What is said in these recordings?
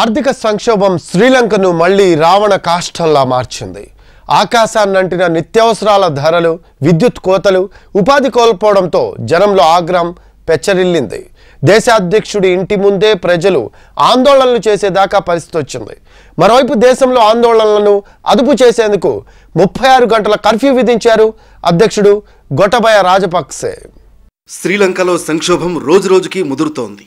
ఆర్థిక సంక్షోభం శ్రీలంకను మళ్లీ రావణ కాష్టంలా మార్చింది ఆకాశాన్నంటిన నిత్యావసరాల ధరలు విద్యుత్ కోతలు ఉపాధి కోల్పోవడంతో జనంలో ఆగ్రహం పెచ్చరిల్లింది దేశాధ్యక్షుడి ఇంటి ముందే ప్రజలు ఆందోళనలు చేసేదాకా పరిస్థితి వచ్చింది మరోవైపు దేశంలో ఆందోళనలను అదుపు చేసేందుకు ముప్పై ఆరు గంటల కర్ఫ్యూ విధించారు అధ్యక్షుడు గొటబయ రాజపక్సే శ్రీలంకలో సంక్షోభం రోజురోజుకి ముదురుతోంది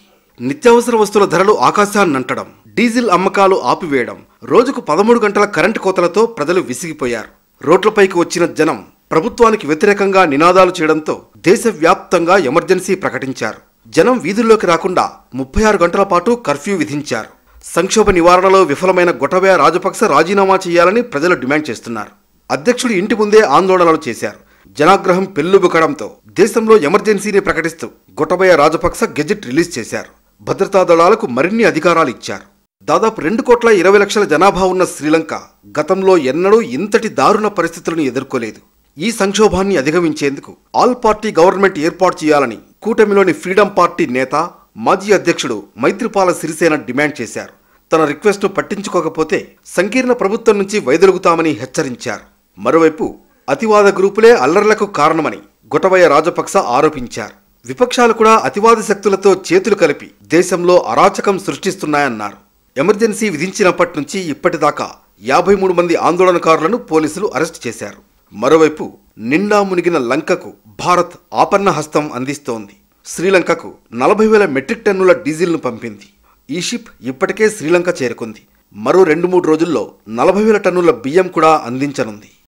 నిత్యావసర వస్తువుల ధరలు ఆకాశాన్నంటడం డీజిల్ అమ్మకాలు ఆపివేయడం రోజుకు పదమూడు గంటల కరెంటు కోతలతో ప్రజలు విసిగిపోయారు రోడ్లపైకి వచ్చిన జనం ప్రభుత్వానికి వ్యతిరేకంగా నినాదాలు చేయడంతో దేశవ్యాప్తంగా ఎమర్జెన్సీ ప్రకటించారు జనం వీధుల్లోకి రాకుండా ముప్పై ఆరు గంటల పాటు కర్ఫ్యూ విధించారు సంక్షోభ నివారణలో విఫలమైన గొటబయ రాజపక్ష రాజీనామా చేయాలని ప్రజలు డిమాండ్ చేస్తున్నారు అధ్యక్షుడు ఇంటి ముందే ఆందోళనలు చేశారు జనాగ్రహం పెల్లుబుకడంతో దేశంలో ఎమర్జెన్సీని ప్రకటిస్తూ గొటబయ రాజపక్స గెజెట్ రిలీజ్ చేశారు భద్రతా దళాలకు మరిన్ని అధికారాలు ఇచ్చారు దాదాపు రెండు కోట్ల ఇరవై లక్షల జనాభా ఉన్న శ్రీలంక గతంలో ఎన్నడూ ఇంతటి దారుణ పరిస్థితులను ఎదుర్కోలేదు ఈ సంక్షోభాన్ని అధిగమించేందుకు ఆల్ పార్టీ గవర్నమెంట్ ఏర్పాటు చేయాలని కూటమిలోని ఫ్రీడమ్ పార్టీ నేత మాజీ అధ్యక్షుడు మైత్రిపాల సిరిసేన డిమాండ్ చేశారు తన రిక్వెస్ట్ను పట్టించుకోకపోతే సంకీర్ణ ప్రభుత్వం నుంచి వైదొలుగుతామని హెచ్చరించారు మరోవైపు అతివాద గ్రూపులే అల్లర్లకు కారణమని గొటవయ్య రాజపక్స ఆరోపించారు విపక్షాలు కూడా అతివాద శక్తులతో చేతులు కలిపి దేశంలో అరాచకం సృష్టిస్తున్నాయన్నారు ఎమర్జెన్సీ విధించినప్పటి నుంచి ఇప్పటిదాకా యాభై మూడు మంది ఆందోళనకారులను పోలీసులు అరెస్ట్ చేశారు మరోవైపు నిండా మునిగిన లంకకు భారత్ ఆపన్న హస్తం అందిస్తోంది శ్రీలంకకు నలభై వేల మెట్రిక్ టన్నుల డీజిల్ను పంపింది ఈ షిప్ ఇప్పటికే శ్రీలంక చేరుకుంది మరో రెండు మూడు రోజుల్లో నలభై వేల టన్నుల బియ్యం కూడా అందించనుంది